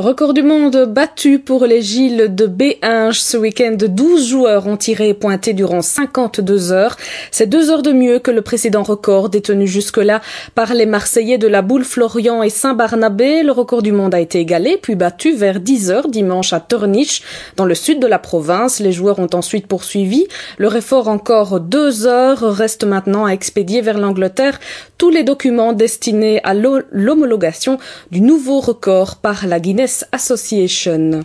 Record du monde battu pour les Gilles de Béhinge. Ce week-end, 12 joueurs ont tiré et pointé durant 52 heures. C'est deux heures de mieux que le précédent record détenu jusque-là par les Marseillais de la Boule, Florian et Saint-Barnabé. Le record du monde a été égalé, puis battu vers 10 heures dimanche à Torniche, dans le sud de la province. Les joueurs ont ensuite poursuivi. Leur effort encore deux heures reste maintenant à expédier vers l'Angleterre tous les documents destinés à l'homologation du nouveau record par la Guinness Association.